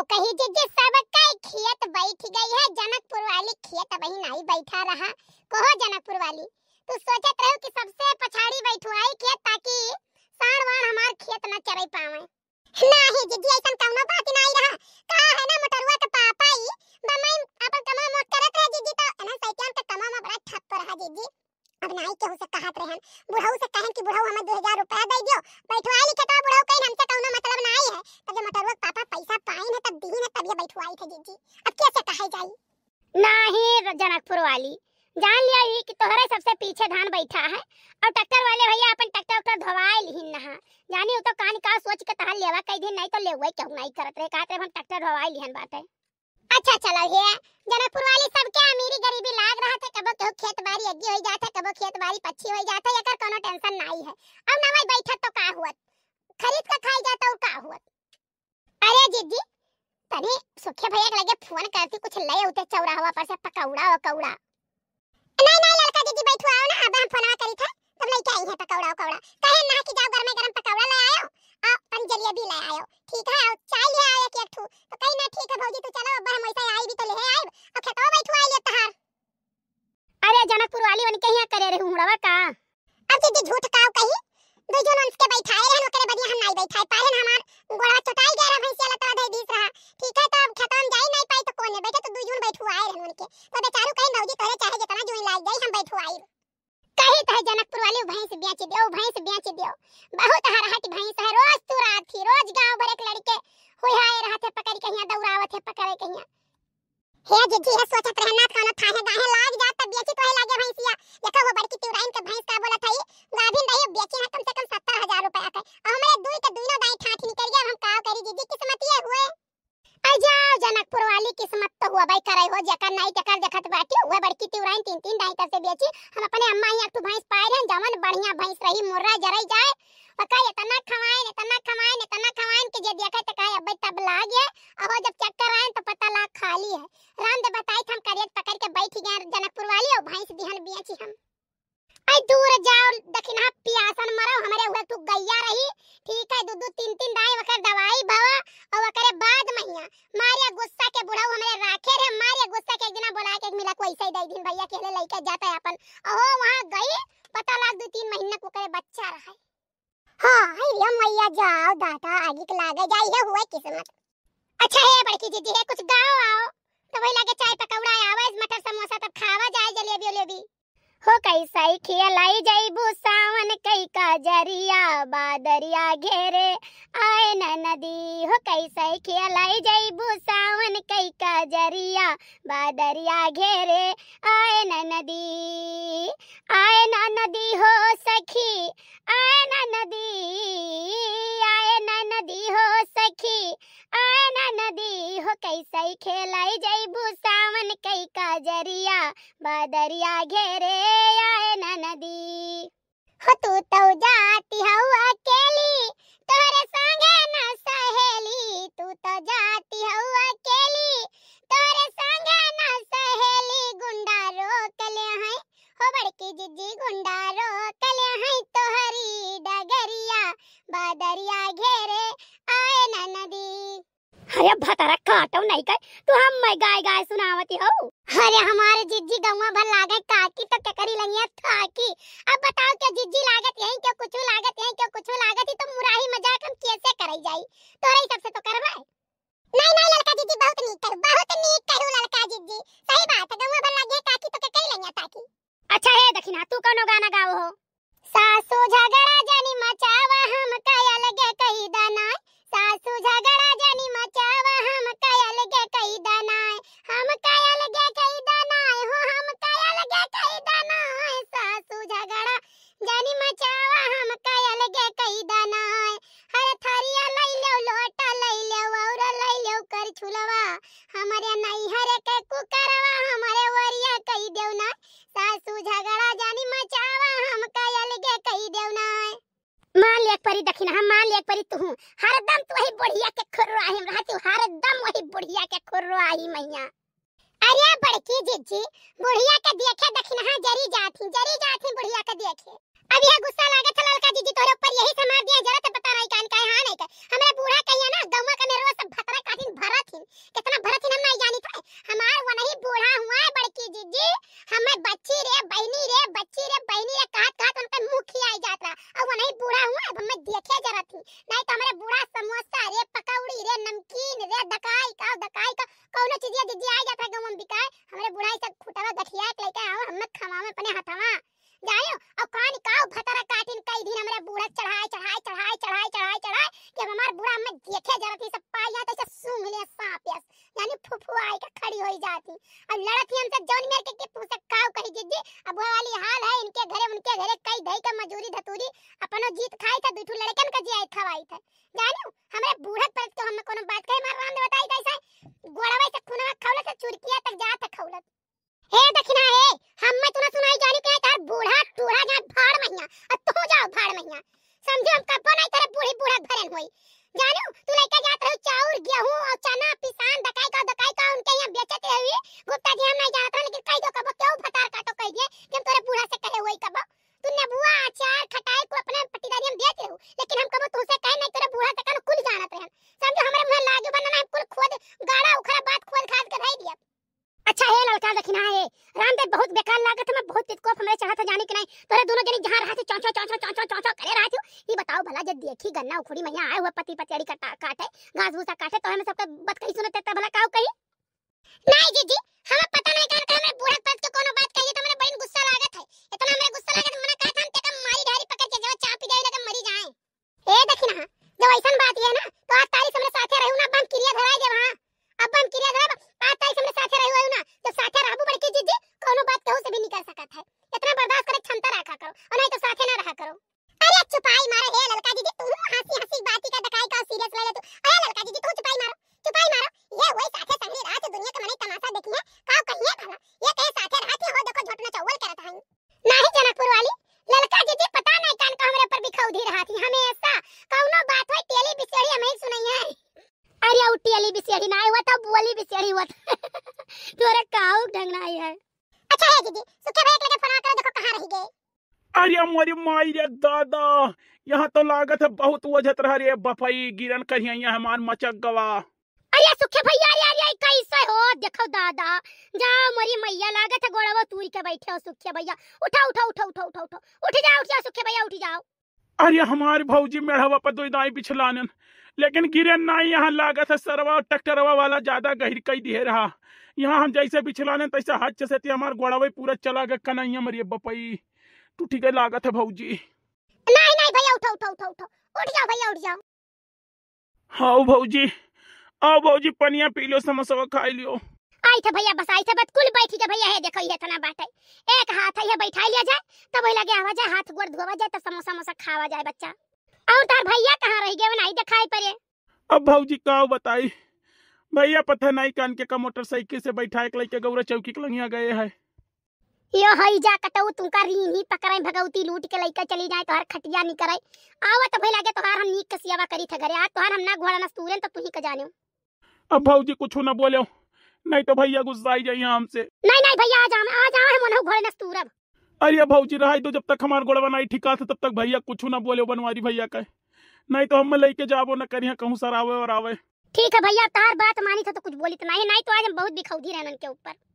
और कहीं जे जे सबक का खेत बैठ गई है जनकपुर वाली खेत वही नहीं बैठा रहा कहो जनकपुर वाली तू सोचत रहो कि सबसे पछाड़ी बैठो आई खेत ताकि साण वाण हमार खेत न चरे पावे नहीं दीदी ऐसा कौनो बात नहीं रहा कहा है ना मोटरुआ के पापा ही बमई अपन कमा मोट करत जी जी तो एना साइकिल के कमा में बड़ा ठप रहा जी जी अब नहीं केहू से कहत रहन बुढ़ऊ से कहन कि बुढ़ऊ हमें 2000 रुपया दे दियो बैठवा ली खेत कैसे कहे जाई नहीं जनकपुर वाली जान लिया ही कि तोहरे सबसे पीछे धान बैठा है और ट्रैक्टर वाले भैया अपन ट्रैक्टर उक्टर धोवाए लिहिन नहा जानी तो कान का सोच के तहां लेवा कई दिन नहीं तो लेवे क्यों नहीं करत रे कहते हम ट्रैक्टर धोवाए लिहन बात है अच्छा चलो ये जनकपुर वाली सब के अमीरी गरीबी लाग रहा था कबो कहो खेत बारी अग्गी होई जाता कबो खेत बारी पक्षी होई जाता एकर कोनो टेंशन नहीं है अब नवाई बैठा तो का हुआ खरीद के खाई जाता और तो का हुआ अरे जीजी तनी सुखे भैया लगे फोन करती कुछ ले उते चौराहा पर से पकौड़ा और कौड़ा नहीं नहीं लड़का दीदी बैठो आओ ना अब हम फोनवा करी था तब लेके आई है पकौड़ा और कौड़ा कहे ना कि जाओ घर में गरम पकौड़ा ले आयो और पंजलिया भी ले आयो ठीक है और चाय ले आयो एक एक तो कहे ना ठीक है भौजी तू चलो अब हम ऐसे आई भी तो ले आई और खेतो बैठो आई ले तहार अरे जनकपुर वाली बन के यहां करे रे हुमड़ावा का अब दीदी झूठ काओ कही दो जन उनके बैठाए रहन ओकरे बढ़िया हम नहीं बैठाए पारे हमार बेच दियो भैंस बेच दियो बहुत हरहट भैंस है रोज तू रात थी रोज गांव भर एक लड़के हुई हाय रहत है पकड़ यहां दौड़ावत है पकड़े के यहां हे जीजी है सोचत रहे ना खाना खाहे गाहे लाग जात तब बेची तो है लागे भैंसिया देखो वो बड़की तिवराइन के भैंस का बोला था ये गाभिन रही बेचे है कम से कम कहीं मुर्रा जरा जाए गजाई है हुआ किस्मत अच्छा है बड़की जीजी है कुछ गाओ आओ तो वही लागे चाय पकौड़ा आवे मटर समोसा तब खावा जाए जलेबी उलेबी हो कैसा खिया लाई जाइबू सावन कई का जरिया बादरिया घेरे आए न नदी हो कैसा खिया लाई जाइबू सावन कई का जरिया बादरिया घेरे आए न नदी आए न नदी हो सखी आए न नदी सखी आना नदी हो कैसे खेलाई जैबू सावन कई का जरिया बदरिया घेरे आए ना नदी हो तू तो जाती हो अकेली तोहरे संगे ना सहेली तू तो जाती हो अकेली तोहरे संगे ना सहेली गुंडा रोक ले हैं हो बड़की जिजी गुंडा अरे भतरा काटो नहीं कर तू हम मैं गाय गाय सुनावती हो अरे हमारे जिज्जी गौवा भर लागे काकी तो क्या करी लगिया थाकी अब बताओ क्या जिज्जी लागत यही क्या कुछ लागत यही क्या कुछ लागत ही तो मुराही मजाक हम कैसे करई जाई तोरे सबसे तो करबा नहीं नहीं लड़का जिज्जी बहुत नीक कर बहुत नीक करो लड़का जिज्जी सही बात है गौवा भर लागे काकी तो क्या करी लगिया ताकी अच्छा हे दखिना तू कोनो गाना गाओ हो सासू झगड़ा एक परी दखिन हम हाँ, मान ले एक परी तू हरदम तू वही बुढ़िया के खुर रही हमरा तू हरदम वही बुढ़िया के खुर रही मैया अरे बड़की जीजी बुढ़िया के देखे दखिन हां जरी जाथी जरी जाथी बुढ़िया के देखे अब यह गुस्सा लागे था ललका जीजी तोरे ऊपर यही समार दिया जरा तो पता रही कान का हां नहीं का ada kan? बड़ी ही जाती अब लड़त ही हम सब जौन मेर के के पूसक काव कही जिद्दी अब वो वाली हाल है इनके घरे उनके घरे कई दही का मजूरी धतूरी अपनो जीत खाई था दुठू लड़कन का जियाई खवाई था जानू हमरे बूढ़क पर तो हमने कोनो बात कहे राम ने बताई कैसे गोड़ावाई से खुनवा खौलत से चुरकिया तक जात खौलत हे दखिन लगत तो मैं बहुत तेज को हमरे चाहत जाने के नहीं तो तोरे दोनों जनी जहां रहा रहत चौचौ चौचौ चौचौ चौचौ करे रहा थे ई बताओ भला जब देखी गन्ना उखड़ी मैया आए हुआ पति पतियड़ी काटा काटे घास भूसा काटे तो हम सबका बात कही सुनत त भला काऊ कही नहीं दीदी हमें पता नहीं कर कान में बूढ़ा पर के कोनो बात कही तो हमरे बहिन गुस्सा लागत है इतना हमरे गुस्सा लागत मना था हम के मारी ढारी पकड़ के जब चापी दे लगे मरी जाए ए देखिना जो ऐसा बात है ना चपाई मारो ए ललका दीदी तुम हंसी हंसी बाती का दकाई का सीरियस ले तू अरे ललका दीदी तू चपाई मारो चपाई मारो ये वही साथे संगली रात दुनिया का मने तमाशा देखी है का कहिए भला ये कहे साथे रात हो देखो झोटना चावल करत हई नाही जनकपुर वाली ललका दीदी पता नहीं कान का हमरे पर बिखाऊ दी रहा थी हमेशा कौनो बात होई टेली बिसेड़ी हमें सुनई है अरे उठी टेली बिसेड़ी ना हुआ तो बोली बिसेड़ी हुआ मोरी माई रे दादा यहाँ तो लागत है बहुत वजत रह रे बपई गिरन करिया यहाँ हमार मचक गवा अरे सुखे भैया यार ये कैसे हो देखो दादा जा मरी मैया लागत है गोड़वा तूर के बैठे हो सुखे भैया उठा उठा उठा उठा उठा उठा उठ जाओ उठ जाओ सुखे भैया उठ जाओ अरे हमारे भौजी मेढ़वा पर दाई पिछलानन लेकिन गिरे ना यहाँ लागत है सरवा और ट्रैक्टरवा वाला ज्यादा गहिर कई दिए रहा यहाँ हम जैसे पिछलाने तैसे हाथ से हमारे गोड़ावा पूरा चला गया कन्हैया मरिए बपई टूटी गए लागत है भाजी नहीं नहीं भैया उठो उठो उठो उठो उठ जाओ भैया उठ जाओ हाउ भाजी आओ भाजी पनिया पी लो समोसा खा लियो आई थे भैया बस आई थे बट कुल बैठी के भैया है देखो ये तना बात है एक हाथ है ये बैठा लिया जाए तो तो लगे आवा जाए हाथ गोर धोवा जाए तो समोसा मोसा खावा जाए बच्चा और तार भैया कहाँ रह गए वो नहीं दिखाई पड़े अब भाजी का बताई भैया पता नहीं कान के का मोटरसाइकिल से बैठा एक लड़के गौरा चौकी के लंगिया गए हैं यो हई जा कटऊ तुमका रीन ही पकड़े भगौती लूट के लइका चली जाए तोहर खटिया नहीं करे आवत तो भई लागे तोहर हम नीक के सियावा करी थे घरे आ तोहर हम ना घोड़ा ना सूरन तो तू ही क जाने अब भौजी कुछ ना बोलियो नहीं तो भैया गुस्सा आई जाइए हमसे नहीं नहीं भैया आ जा आ जा हम ना घोड़ा ना सूरब अरे भौजी रहई तो जब तक हमार घोड़ा बनाई ठिका से तब तक भैया कुछ ना बोलियो बनवारी भैया का नहीं तो हम लेके जाबो ना करिया कहूं सर आवे और आवे ठीक है भैया तार बात मानी था तो कुछ बोली तो नहीं नहीं तो आज हम बहुत बिखौदी रहनन के ऊपर